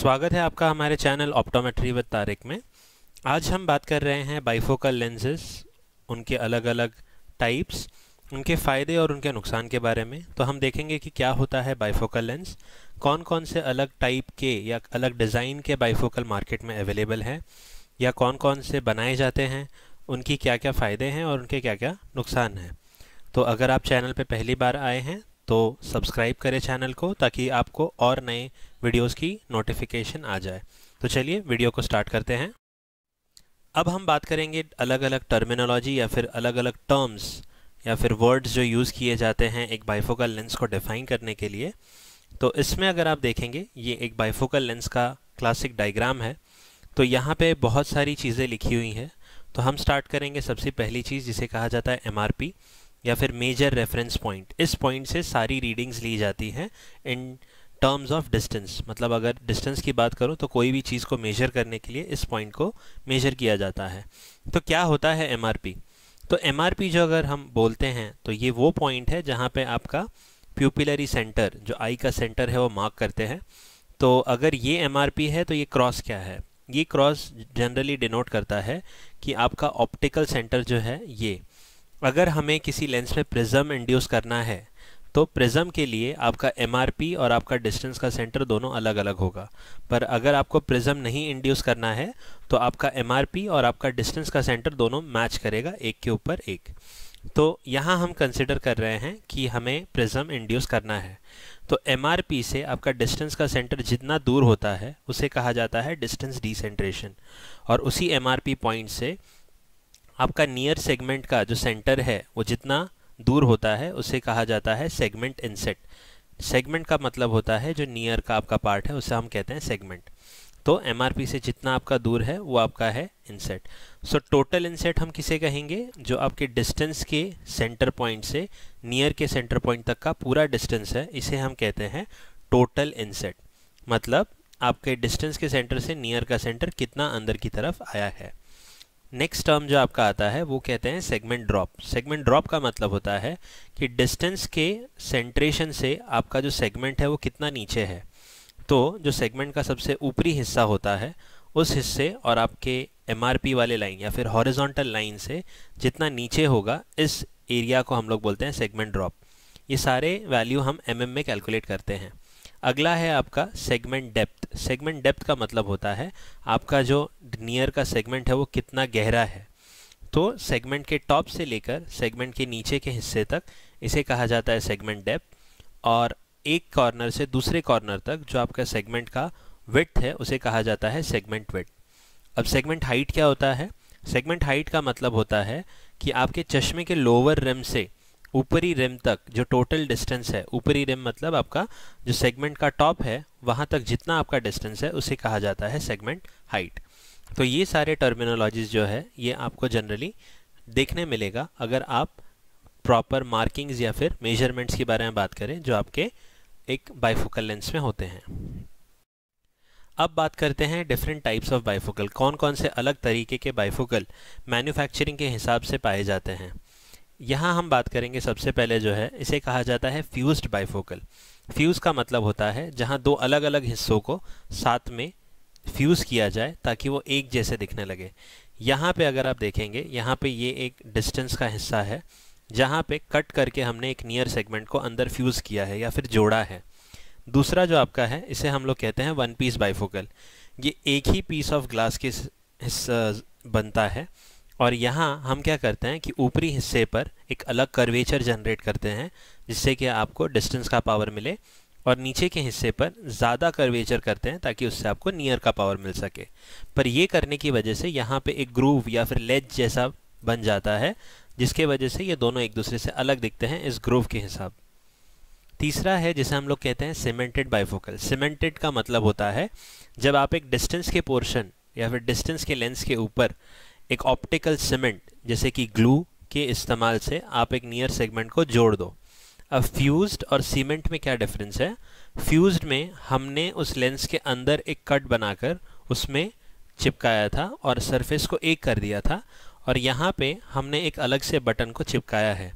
स्वागत है आपका हमारे चैनल ऑप्टोमेट्री विद तारिक में आज हम बात कर रहे हैं बाइफोकल लेंसेज उनके अलग अलग टाइप्स उनके फ़ायदे और उनके नुकसान के बारे में तो हम देखेंगे कि क्या होता है बाइफोकल लेंस कौन कौन से अलग टाइप के या अलग डिज़ाइन के बाइफोकल मार्केट में अवेलेबल हैं या कौन कौन से बनाए जाते हैं उनकी क्या क्या फ़ायदे हैं और उनके क्या क्या नुकसान हैं तो अगर आप चैनल पर पहली बार आए हैं तो सब्सक्राइब करें चैनल को ताकि आपको और नए वीडियोस की नोटिफिकेशन आ जाए तो चलिए वीडियो को स्टार्ट करते हैं अब हम बात करेंगे अलग अलग टर्मिनोलॉजी या फिर अलग अलग टर्म्स या फिर वर्ड्स जो यूज़ किए जाते हैं एक बाइफोकल लेंस को डिफाइन करने के लिए तो इसमें अगर आप देखेंगे ये एक बाइफोकल लेंस का क्लासिक डायग्राम है तो यहाँ पे बहुत सारी चीज़ें लिखी हुई हैं तो हम स्टार्ट करेंगे सबसे पहली चीज़ जिसे कहा जाता है एम या फिर मेजर रेफरेंस पॉइंट इस पॉइंट से सारी रीडिंग्स ली जाती हैं इन टर्म्स ऑफ डिस्टेंस मतलब अगर डिस्टेंस की बात करो तो कोई भी चीज़ को मेजर करने के लिए इस पॉइंट को मेजर किया जाता है तो क्या होता है एम तो एम जो अगर हम बोलते हैं तो ये वो पॉइंट है जहाँ पर आपका प्यूपिलरी सेंटर जो आई का सेंटर है वो मार्क करते हैं तो अगर ये एम है तो ये क्रॉस क्या है ये क्रॉस जनरली डिनोट करता है कि आपका ऑप्टिकल सेंटर जो है ये अगर हमें किसी लेंस में प्रिज्म इंड्यूस करना है तो प्रिज्म के लिए आपका एम और आपका डिस्टेंस का सेंटर दोनों अलग अलग होगा पर अगर आपको प्रिज्म नहीं इंड्यूस करना है तो आपका एम और आपका डिस्टेंस का सेंटर दोनों मैच करेगा एक के ऊपर एक तो यहाँ हम कंसिडर कर रहे हैं कि हमें प्रिज्म इंड्यूस करना है तो एम से आपका डिस्टेंस का सेंटर जितना दूर होता है उसे कहा जाता है डिस्टेंस डिसेंट्रेशन और उसी एम पॉइंट से आपका नियर सेगमेंट का जो सेंटर है वो जितना दूर होता है उसे कहा जाता है सेगमेंट इनसेट सेगमेंट का मतलब होता है जो नियर का आपका पार्ट है उसे हम कहते हैं सेगमेंट तो एम से जितना आपका दूर है वो आपका है इंसेट सो टोटल इनसेट हम किसे कहेंगे जो आपके डिस्टेंस के सेंटर पॉइंट से नियर के सेंटर पॉइंट तक का पूरा डिस्टेंस है इसे हम कहते हैं टोटल इंसेट मतलब आपके डिस्टेंस के सेंटर से नियर का सेंटर कितना अंदर की तरफ आया है नेक्स्ट टर्म जो आपका आता है वो कहते हैं सेगमेंट ड्रॉप सेगमेंट ड्रॉप का मतलब होता है कि डिस्टेंस के सेंट्रेशन से आपका जो सेगमेंट है वो कितना नीचे है तो जो सेगमेंट का सबसे ऊपरी हिस्सा होता है उस हिस्से और आपके एम वाले लाइन या फिर हॉरिजॉन्टल लाइन से जितना नीचे होगा इस एरिया को हम लोग बोलते हैं सेगमेंट ड्रॉप ये सारे वैल्यू हम एम mm में कैलकुलेट करते हैं अगला है आपका सेगमेंट डेप्थ सेगमेंट डेप्थ का मतलब होता है आपका जो नियर का सेगमेंट है वो कितना गहरा है तो सेगमेंट के टॉप से लेकर सेगमेंट के नीचे के हिस्से तक इसे कहा जाता है सेगमेंट डेप्थ और एक कॉर्नर से दूसरे कॉर्नर तक जो आपका सेगमेंट का विथ है उसे कहा जाता है सेगमेंट विथ अब सेगमेंट हाइट क्या होता है सेगमेंट हाइट का मतलब होता है कि आपके चश्मे के लोअर रिम से ऊपरी रिम तक जो टोटल डिस्टेंस है ऊपरी रिम मतलब आपका जो सेगमेंट का टॉप है वहां तक जितना आपका डिस्टेंस है उसे कहा जाता है सेगमेंट हाइट तो ये सारे टर्मिनोलॉजीज जो है ये आपको जनरली देखने मिलेगा अगर आप प्रॉपर मार्किंग्स या फिर मेजरमेंट्स के बारे में बात करें जो आपके एक बाइफोकल लेंस में होते हैं अब बात करते हैं डिफरेंट टाइप्स ऑफ बाइफोकल कौन कौन से अलग तरीके के बाइफोकल मैन्युफैक्चरिंग के हिसाब से पाए जाते हैं यहाँ हम बात करेंगे सबसे पहले जो है इसे कहा जाता है फ्यूज्ड बाइफोकल फ्यूज़ का मतलब होता है जहाँ दो अलग अलग हिस्सों को साथ में फ्यूज़ किया जाए ताकि वो एक जैसे दिखने लगे यहाँ पे अगर आप देखेंगे यहाँ पे ये एक डिस्टेंस का हिस्सा है जहाँ पे कट करके हमने एक नियर सेगमेंट को अंदर फ्यूज़ किया है या फिर जोड़ा है दूसरा जो आपका है इसे हम लोग कहते हैं वन पीस बाइफोकल ये एक ही पीस ऑफ ग्लास के हिस्सा बनता है और यहाँ हम क्या करते हैं कि ऊपरी हिस्से पर एक अलग कर्वेचर जनरेट करते हैं जिससे कि आपको डिस्टेंस का पावर मिले और नीचे के हिस्से पर ज़्यादा कर्वेचर करते हैं ताकि उससे आपको नियर का पावर मिल सके पर ये करने की वजह से यहाँ पे एक ग्रूव या फिर लेज जैसा बन जाता है जिसके वजह से ये दोनों एक दूसरे से अलग दिखते हैं इस ग्रूव के हिसाब तीसरा है जिसे हम लोग कहते हैं सीमेंटेड बाइफोकल सीमेंटेड का मतलब होता है जब आप एक डिस्टेंस के पोर्शन या फिर डिस्टेंस के लेंस के ऊपर एक ऑप्टिकल सीमेंट जैसे कि ग्लू के इस्तेमाल से आप एक नियर सेगमेंट को जोड़ दो अब फ्यूज्ड और सीमेंट में क्या डिफरेंस है फ्यूज्ड में हमने उस लेंस के अंदर एक कट बनाकर उसमें चिपकाया था और सरफेस को एक कर दिया था और यहाँ पे हमने एक अलग से बटन को चिपकाया है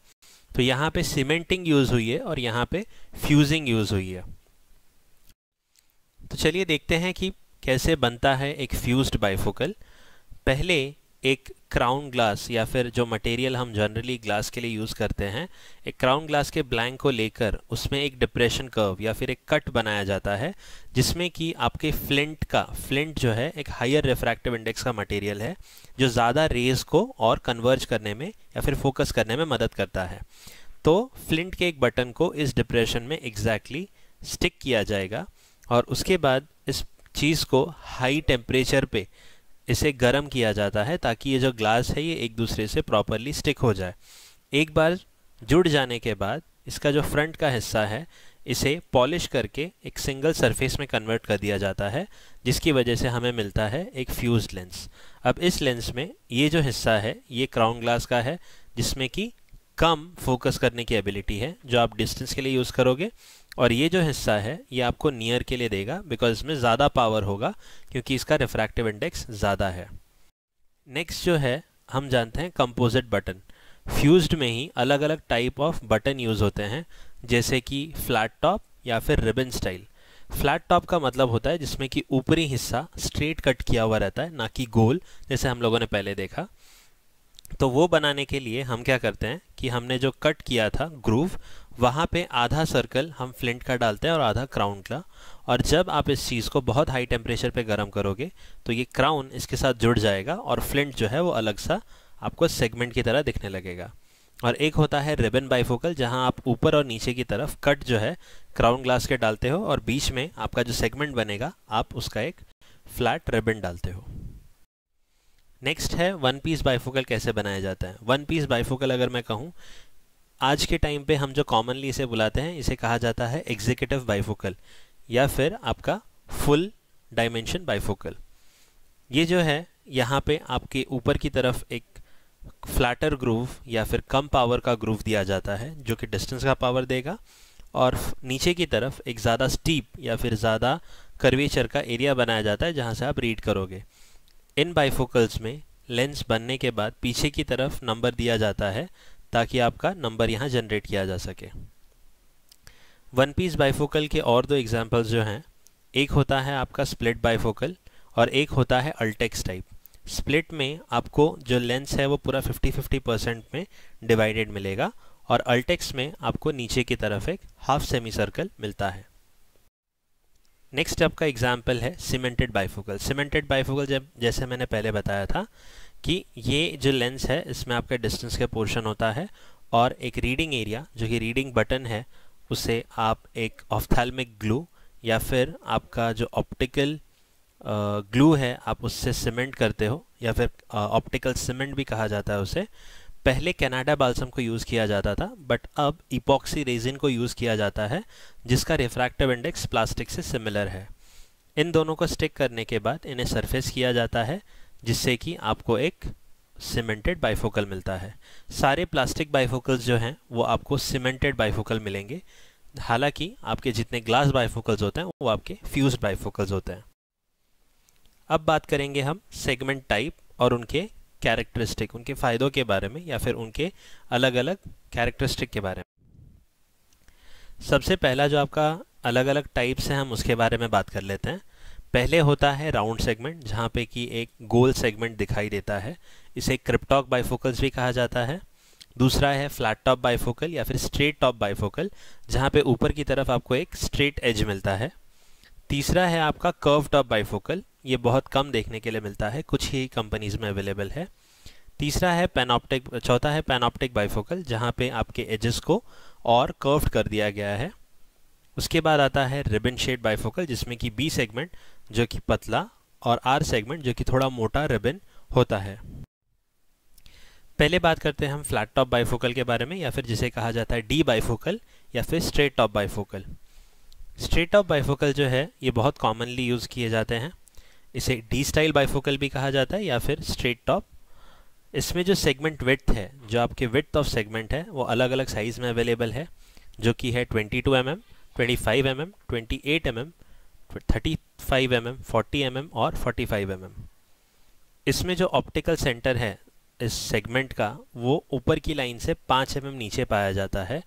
तो यहाँ पे सीमेंटिंग यूज़ हुई है और यहाँ पे फ्यूजिंग यूज़ हुई है तो चलिए देखते हैं कि कैसे बनता है एक फ्यूज्ड बाइफोकल पहले एक क्राउन ग्लास या फिर जो मटेरियल हम जनरली ग्लास के लिए यूज़ करते हैं एक क्राउन ग्लास के ब्लैंक को लेकर उसमें एक डिप्रेशन कर्व या फिर एक कट बनाया जाता है जिसमें कि आपके फ्लिंट का फ्लिंट जो है एक हायर रिफ्रैक्टिव इंडेक्स का मटेरियल है जो ज़्यादा रेज को और कन्वर्ज करने में या फिर फोकस करने में मदद करता है तो फ्लिंट के एक बटन को इस डिप्रेशन में एग्जैक्टली exactly स्टिक किया जाएगा और उसके बाद इस चीज़ को हाई टेम्परेचर पे इसे गर्म किया जाता है ताकि ये जो ग्लास है ये एक दूसरे से प्रॉपरली स्टिक हो जाए एक बार जुड़ जाने के बाद इसका जो फ्रंट का हिस्सा है इसे पॉलिश करके एक सिंगल सरफेस में कन्वर्ट कर दिया जाता है जिसकी वजह से हमें मिलता है एक फ्यूज लेंस अब इस लेंस में ये जो हिस्सा है ये क्राउन ग्लास का है जिसमें कि कम फोकस करने की एबिलिटी है जो आप डिस्टेंस के लिए यूज़ करोगे और ये जो हिस्सा है ये आपको नियर के लिए देगा बिकॉज इसमें ज़्यादा पावर होगा क्योंकि इसका रिफ्रैक्टिव इंडेक्स ज़्यादा है नेक्स्ट जो है हम जानते हैं कंपोजिट बटन फ्यूज्ड में ही अलग अलग टाइप ऑफ बटन यूज़ होते हैं जैसे कि फ्लैट टॉप या फिर रिबन स्टाइल फ्लैट टॉप का मतलब होता है जिसमें कि ऊपरी हिस्सा स्ट्रेट कट किया हुआ रहता है ना कि गोल जैसे हम लोगों ने पहले देखा तो वो बनाने के लिए हम क्या करते हैं कि हमने जो कट किया था ग्रूव वहाँ पे आधा सर्कल हम फ्लिंट का डालते हैं और आधा क्राउन का और जब आप इस चीज़ को बहुत हाई टेम्परेचर पे गर्म करोगे तो ये क्राउन इसके साथ जुड़ जाएगा और फ्लिंट जो है वो अलग सा आपको सेगमेंट की तरह दिखने लगेगा और एक होता है रिबन बाइफोकल जहाँ आप ऊपर और नीचे की तरफ कट जो है क्राउन ग्लास के डालते हो और बीच में आपका जो सेगमेंट बनेगा आप उसका एक फ्लैट रिबन डालते हो नेक्स्ट है वन पीस बाइफोकल कैसे बनाया जाता है वन पीस बाइफोकल अगर मैं कहूँ आज के टाइम पे हम जो कॉमनली इसे बुलाते हैं इसे कहा जाता है एग्जीक्यूटिव बाइफोकल या फिर आपका फुल डायमेंशन बाइफोकल ये जो है यहाँ पे आपके ऊपर की तरफ एक फ्लैटर ग्रूव या फिर कम पावर का ग्रूव दिया जाता है जो कि डिस्टेंस का पावर देगा और नीचे की तरफ एक ज़्यादा स्टीप या फिर ज़्यादा कर्वेचर का एरिया बनाया जाता है जहाँ से आप रीड करोगे इन बाइफोकल्स में लेंस बनने के बाद पीछे की तरफ नंबर दिया जाता है ताकि आपका नंबर यहाँ जनरेट किया जा सके वन पीस बाइफोकल के और दो एग्जाम्पल्स जो हैं एक होता है आपका स्प्लिट बाईफोकल और एक होता है अल्टेक्स टाइप स्प्लिट में आपको जो लेंस है वो पूरा 50-50 परसेंट में डिवाइडेड मिलेगा और अल्टेक्स में आपको नीचे की तरफ एक हाफ सेमी सर्कल मिलता है नेक्स्ट आपका एग्जाम्पल है सीमेंटेड बाइफोकल सीमेंटेड बाइफोकल जब जैसे मैंने पहले बताया था कि ये जो लेंस है इसमें आपका डिस्टेंस का पोर्शन होता है और एक रीडिंग एरिया जो कि रीडिंग बटन है उसे आप एक ऑफ्थैल्मिक ग्लू या फिर आपका जो ऑप्टिकल ग्लू है आप उससे सीमेंट करते हो या फिर ऑप्टिकल सीमेंट भी कहा जाता है उसे पहले कनाडा बालसम को यूज़ किया जाता था बट अब इपॉक्सी रेजिन को यूज़ किया जाता है जिसका रिफ्रैक्टिव इंडेक्स प्लास्टिक से सिमिलर है इन दोनों को स्टिक करने के बाद इन्हें सरफेस किया जाता है जिससे कि आपको एक सीमेंटेड बाइफोकल मिलता है सारे प्लास्टिक बाइफोकल्स जो हैं वो आपको सीमेंटेड बाइफोकल मिलेंगे हालांकि आपके जितने ग्लास बाइफोकल्स होते हैं वो आपके फ्यूज बाइफोकल्स होते हैं अब बात करेंगे हम सेगमेंट टाइप और उनके कैरेक्टरिस्टिक उनके फ़ायदों के बारे में या फिर उनके अलग अलग कैरेक्टरिस्टिक के बारे में सबसे पहला जो आपका अलग अलग टाइप्स हैं हम उसके बारे में बात कर लेते हैं पहले होता है राउंड सेगमेंट जहाँ पे कि एक गोल सेगमेंट दिखाई देता है इसे क्रिप्टॉक बाइफोकल्स भी कहा जाता है दूसरा है फ्लैट टॉप बाइफोकल या फिर स्ट्रेट टॉप बाइफोकल जहाँ पे ऊपर की तरफ आपको एक स्ट्रेट एज मिलता है तीसरा है आपका कर्व टॉप बाइफोकल ये बहुत कम देखने के लिए मिलता है कुछ ही कंपनीज़ में अवेलेबल है तीसरा है पेनॉप्टिक चौथा है पेनॉप्टिक बाइफोकल जहाँ पे आपके एजेस को और कर्व्ड कर दिया गया है उसके बाद आता है रिबन शेड बाइफोकल जिसमें कि बी सेगमेंट जो कि पतला और आर सेगमेंट जो कि थोड़ा मोटा रिबन होता है पहले बात करते हैं हम फ्लैट टॉप बाइफोकल के बारे में या फिर जिसे कहा जाता है डी बाइफोकल या फिर straight top bifocal straight top bifocal जो है ये बहुत कॉमनली यूज़ किए जाते हैं इसे डी स्टाइल बाइफोकल भी कहा जाता है या फिर स्ट्रेट टॉप इसमें जो सेगमेंट विथ है जो आपके विथ ऑफ सेगमेंट है वो अलग अलग साइज़ में अवेलेबल है जो कि है 22 two M M twenty five M M twenty eight M M thirty five M M forty M M और फोर्टी फाइव एम एम इसमें जो ऑप्टिकल सेंटर है इस सेगमेंट का वो ऊपर की लाइन से पाँच एम mm नीचे पाया जाता है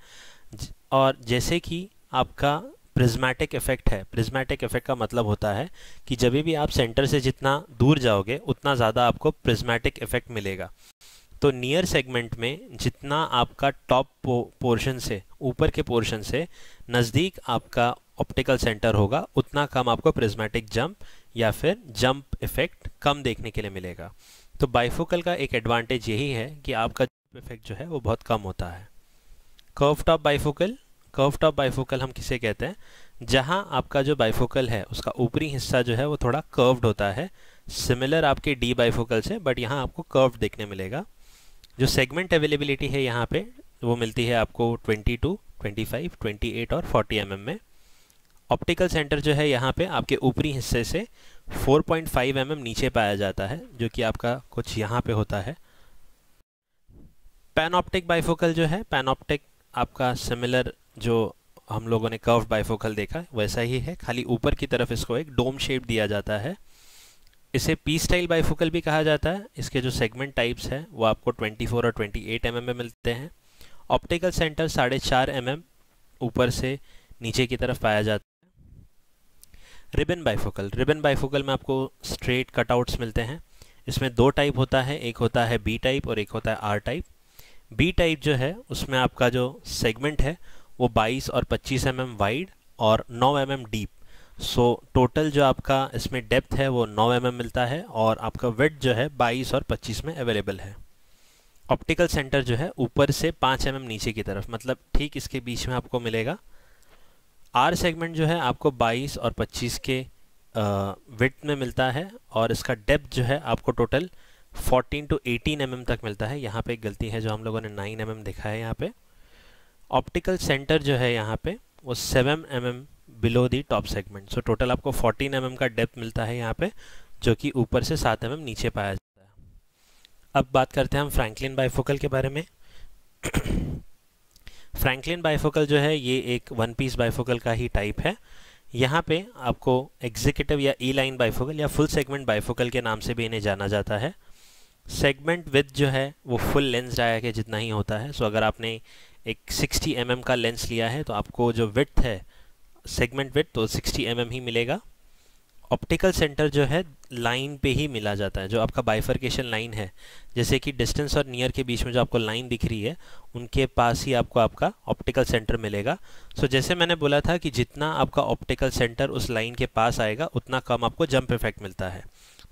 और जैसे कि आपका प्रिज्मेटिक इफेक्ट है प्रिज्मेटिक इफेक्ट का मतलब होता है कि जब भी आप सेंटर से जितना दूर जाओगे उतना ज़्यादा आपको प्रिज्मेटिक इफेक्ट मिलेगा तो नियर सेगमेंट में जितना आपका टॉप पोर्शन से ऊपर के पोर्शन से नज़दीक आपका ऑप्टिकल सेंटर होगा उतना कम आपको प्रिज्मेटिक जंप या फिर जंप इफेक्ट कम देखने के लिए मिलेगा तो बाइफोकल का एक एडवांटेज यही है कि आपका इफेक्ट जो है वो बहुत कम होता है curve top bifocal curve top bifocal हम किसे कहते हैं जहां आपका जो बाइफोकल है उसका ऊपरी हिस्सा जो है वो थोड़ा कर्व्ड होता है सिमिलर आपके डी बाइफोकल से बट यहाँ आपको कर्व देखने मिलेगा जो सेगमेंट अवेलेबिलिटी है यहाँ पे वो मिलती है आपको 22, 25, 28 और 40 एम mm में ऑप्टिकल सेंटर जो है यहाँ पे आपके ऊपरी हिस्से से 4.5 पॉइंट mm नीचे पाया जाता है जो कि आपका कुछ यहाँ पे होता है पैनऑप्टिक बाइफोकल जो है पैनऑप्टिक आपका सिमिलर जो हम लोगों ने कर्व बाइफोकल देखा वैसा ही है खाली ऊपर की तरफ इसको एक डोम शेप दिया जाता है इसे पी स्टाइल बाइफोकल भी कहा जाता है इसके जो सेगमेंट टाइप्स हैं वो आपको 24 और 28 एट mm में मिलते हैं ऑप्टिकल सेंटर साढ़े चार एम mm ऊपर से नीचे की तरफ पाया जाता है रिबन बाइफोकल रिबन बाइफोकल में आपको स्ट्रेट कटआउट्स मिलते हैं इसमें दो टाइप होता है एक होता है बी टाइप और एक होता है आर टाइप बी टाइप जो है उसमें आपका जो सेगमेंट है वो 22 और 25 एम एम वाइड और 9 M M deep so total जो आपका इसमें डेप्थ है वो 9 एम mm मिलता है और आपका वेट जो है 22 और 25 में अवेलेबल है ऑप्टिकल सेंटर जो है ऊपर से 5 एम mm नीचे की तरफ मतलब ठीक इसके बीच में आपको मिलेगा आर सेगमेंट जो है आपको 22 और 25 के विथ में मिलता है और इसका डेप्थ जो है आपको टोटल 14 टू 18 एम mm तक मिलता है यहाँ पे एक गलती है जो हम लोगों ने 9 एम mm देखा है यहाँ पे ऑप्टिकल सेंटर जो है यहाँ पे वो seven M M below the top segment so total आपको फोर्टीन एम mm का डेप्थ मिलता है यहाँ पे जो कि ऊपर से सात एम mm नीचे पाया जाता है अब बात करते हैं हम फ्रैंकलिन बाइफोकल के बारे में फ्रैंकलिन बाइफोकल जो है ये एक वन पीस बाइफोकल का ही टाइप है यहाँ पे आपको एग्जीक्यूटिव या ई लाइन बाइफोकल या फुल सेगमेंट बाइफोकल के नाम से भी इन्हें जाना जाता है सेगमेंट विथ जो है वो फुल लेंस डाया के जितना ही होता है सो so अगर आपने एक 60 एम mm का लेंस लिया है तो आपको जो विथ है सेगमेंट विथ तो 60 एम mm ही मिलेगा ऑप्टिकल सेंटर जो है लाइन पे ही मिला जाता है जो आपका बाइफर्केशन लाइन है जैसे कि डिस्टेंस और नियर के बीच में जो आपको लाइन दिख रही है उनके पास ही आपको आपका ऑप्टिकल सेंटर मिलेगा सो so, जैसे मैंने बोला था कि जितना आपका ऑप्टिकल सेंटर उस लाइन के पास आएगा उतना कम आपको जंप इफेक्ट मिलता है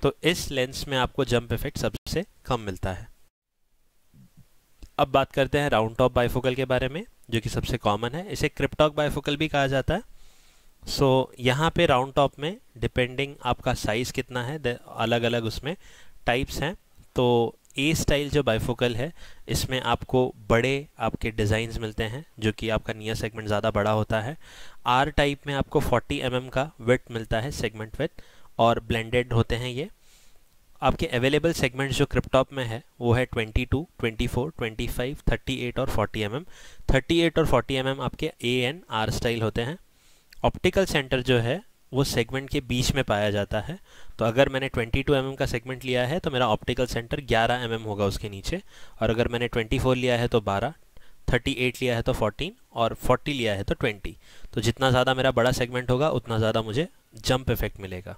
तो इस लेंस में आपको जंप इफेक्ट सबसे कम मिलता है अब बात करते हैं राउंड टॉप बाइफोकल के बारे में जो कि सबसे कॉमन है इसे क्रिप्टॉक बाइफोकल भी कहा जाता है सो so, यहाँ पे राउंड टॉप में डिपेंडिंग आपका साइज़ कितना है अलग अलग उसमें टाइप्स हैं तो ए स्टाइल जो बाइफोकल है इसमें आपको बड़े आपके डिज़ाइंस मिलते हैं जो कि आपका नियर सेगमेंट ज़्यादा बड़ा होता है आर टाइप में आपको 40 एम mm का वेट मिलता है सेगमेंट विथ और ब्लेंडेड होते हैं ये आपके अवेलेबल सेगमेंट्स जो क्रिप्टॉप में है वो है 22, 24, 25, 38 और 40 एम mm. 38 और 40 एम mm आपके ए एन आर स्टाइल होते हैं ऑप्टिकल सेंटर जो है वो सेगमेंट के बीच में पाया जाता है तो अगर मैंने 22 टू mm का सेगमेंट लिया है तो मेरा ऑप्टिकल सेंटर 11 एम mm होगा उसके नीचे और अगर मैंने 24 लिया है तो 12 38 लिया है तो 14 और 40 लिया है तो 20 तो जितना ज़्यादा मेरा बड़ा सेगमेंट होगा उतना ज़्यादा मुझे जंप इफेक्ट मिलेगा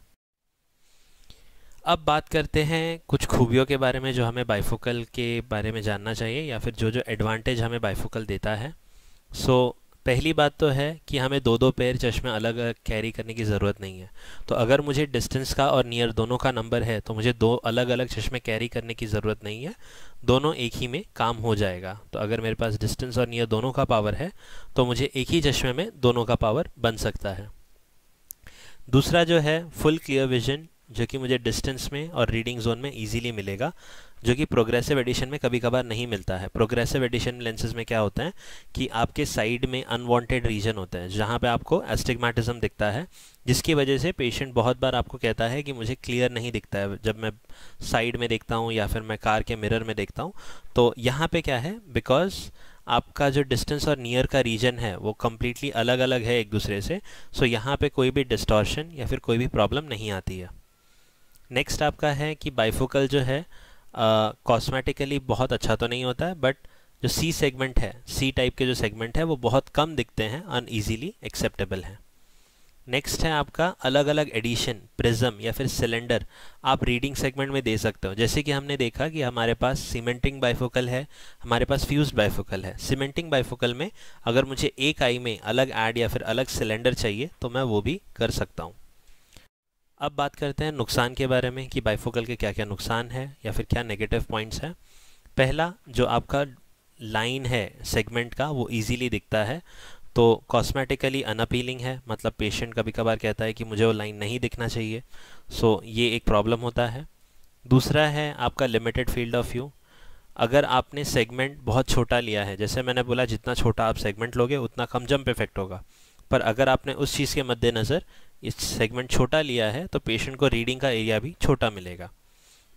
अब बात करते हैं कुछ खूबियों के बारे में जो हमें बाइफोकल के बारे में जानना चाहिए या फिर जो जो एडवांटेज हमें बाइफोकल देता है सो so, पहली बात तो है कि हमें दो दो पैर चश्मे अलग अलग कैरी करने की ज़रूरत नहीं है तो अगर मुझे डिस्टेंस का और नियर दोनों का नंबर है तो मुझे दो अलग अलग चश्मे कैरी करने की ज़रूरत नहीं है दोनों एक ही में काम हो जाएगा तो अगर मेरे पास डिस्टेंस और नियर दोनों का पावर है तो मुझे एक ही चश्मे में दोनों का पावर बन सकता है दूसरा जो है फुल क्लियर विजन जो कि मुझे डिस्टेंस में और रीडिंग जोन में इजीली मिलेगा जो कि प्रोग्रेसिव एडिशन में कभी कभार नहीं मिलता है प्रोग्रेसिव एडिशन लेंसेज में क्या होता है कि आपके साइड में अनवांटेड रीजन होता है जहाँ पे आपको एस्टिग्मेटिज्म दिखता है जिसकी वजह से पेशेंट बहुत बार आपको कहता है कि मुझे क्लियर नहीं दिखता है जब मैं साइड में देखता हूँ या फिर मैं कार के मिरर में देखता हूँ तो यहाँ पर क्या है बिकॉज आपका जो डिस्टेंस और नियर का रीजन है वो कम्प्लीटली अलग अलग है एक दूसरे से सो यहाँ पर कोई भी डिस्टॉर्शन या फिर कोई भी प्रॉब्लम नहीं आती है नेक्स्ट आपका है कि बाइफोकल जो है कॉस्मेटिकली बहुत अच्छा तो नहीं होता है बट जो सी सेगमेंट है सी टाइप के जो सेगमेंट है वो बहुत कम दिखते हैं अन ईजीली एक्सेप्टेबल हैं नेक्स्ट है आपका अलग अलग एडिशन प्रिज्म या फिर सिलेंडर आप रीडिंग सेगमेंट में दे सकते हो जैसे कि हमने देखा कि हमारे पास सीमेंटिंग बाइफोकल है हमारे पास फ्यूज बाइफोकल है सीमेंटिंग बाइफोकल में अगर मुझे एक आई में अलग ऐड या फिर अलग सिलेंडर चाहिए तो मैं वो भी कर सकता हूँ अब बात करते हैं नुकसान के बारे में कि बाइफोकल के क्या क्या नुकसान है या फिर क्या नेगेटिव पॉइंट्स हैं पहला जो आपका लाइन है सेगमेंट का वो इजीली दिखता है तो कॉस्मेटिकली अनअपीलिंग है मतलब पेशेंट कभी कभार कहता है कि मुझे वो लाइन नहीं दिखना चाहिए सो so, ये एक प्रॉब्लम होता है दूसरा है आपका लिमिटेड फील्ड ऑफ व्यू अगर आपने सेगमेंट बहुत छोटा लिया है जैसे मैंने बोला जितना छोटा आप सेगमेंट लोगे उतना कम जंप इफेक्ट होगा पर अगर आपने उस चीज़ के मद्देनज़र इस सेगमेंट छोटा लिया है तो पेशेंट को रीडिंग का एरिया भी छोटा मिलेगा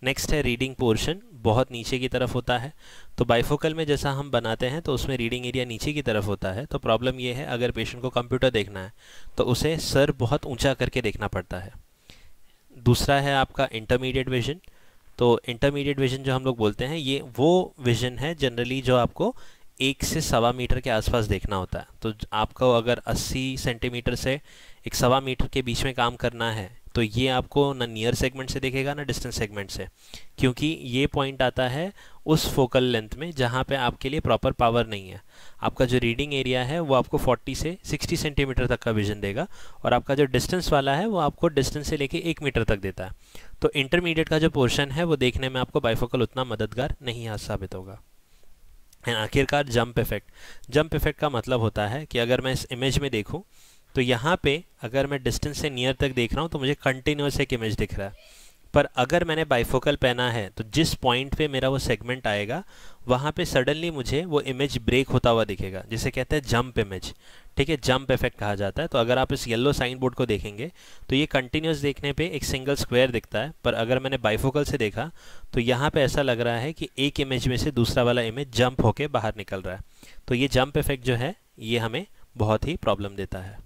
नेक्स्ट है रीडिंग पोर्शन बहुत नीचे की तरफ होता है तो बाइफोकल में जैसा हम बनाते हैं तो उसमें रीडिंग एरिया नीचे की तरफ होता है तो प्रॉब्लम ये है अगर पेशेंट को कंप्यूटर देखना है तो उसे सर बहुत ऊंचा करके देखना पड़ता है दूसरा है आपका इंटरमीडिएट विजन तो इंटरमीडिएट विजन जो हम लोग बोलते हैं ये वो विजन है जनरली जो आपको एक से सवा मीटर के आसपास देखना होता है तो आपको अगर 80 सेंटीमीटर से एक सवा मीटर के बीच में काम करना है तो ये आपको ना नियर सेगमेंट से देखेगा ना डिस्टेंस सेगमेंट से क्योंकि ये पॉइंट आता है उस फोकल लेंथ में जहाँ पे आपके लिए प्रॉपर पावर नहीं है आपका जो रीडिंग एरिया है वो आपको 40 से 60 सेंटीमीटर तक का विजन देगा और आपका जो डिस्टेंस वाला है वो आपको डिस्टेंस से लेके एक मीटर तक देता है तो इंटरमीडिएट का जो पोर्शन है वो देखने में आपको बाइफोकल उतना मददगार नहीं साबित होगा एंड आखिरकार जंप इफेक्ट जंप इफेक्ट का मतलब होता है कि अगर मैं इस इमेज में देखूँ तो यहाँ पे अगर मैं डिस्टेंस से नियर तक देख रहा हूँ तो मुझे कंटिन्यूस एक इमेज दिख रहा है पर अगर मैंने बाइफोकल पहना है तो जिस पॉइंट पे मेरा वो सेगमेंट आएगा वहाँ पे सडनली मुझे वो इमेज ब्रेक होता हुआ दिखेगा जिसे कहते हैं जंप इमेज ठीक है जंप इफेक्ट कहा जाता है तो अगर आप इस येलो साइन बोर्ड को देखेंगे तो ये कंटिन्यूस देखने पे एक सिंगल स्क्वायर दिखता है पर अगर मैंने बाइफोकल से देखा तो यहाँ पे ऐसा लग रहा है कि एक इमेज में से दूसरा वाला इमेज जंप होके बाहर निकल रहा है तो ये जंप इफेक्ट जो है ये हमें बहुत ही प्रॉब्लम देता है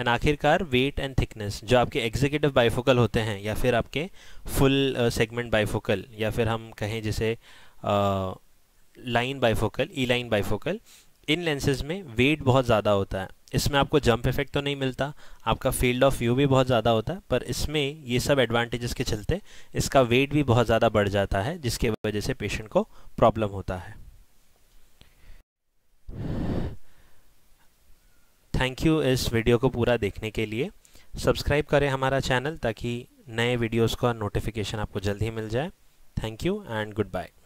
एंड आखिरकार वेट एंड थिकनेस जो आपके एग्जीक्यूटिव बाइफोकल होते हैं या फिर आपके फुल सेगमेंट बाइफोकल या फिर हम कहें जैसे line bifocal E line bifocal इन लेंसेज में वेट बहुत ज़्यादा होता है इसमें आपको जंप इफेक्ट तो नहीं मिलता आपका फील्ड ऑफ व्यू भी बहुत ज़्यादा होता है पर इसमें ये सब एडवांटेजेस के चलते इसका वेट भी बहुत ज़्यादा बढ़ जाता है जिसके वजह से पेशेंट को प्रॉब्लम होता है थैंक यू इस वीडियो को पूरा देखने के लिए सब्सक्राइब करें हमारा चैनल ताकि नए वीडियोज़ का नोटिफिकेशन आपको जल्द मिल जाए thank you and good bye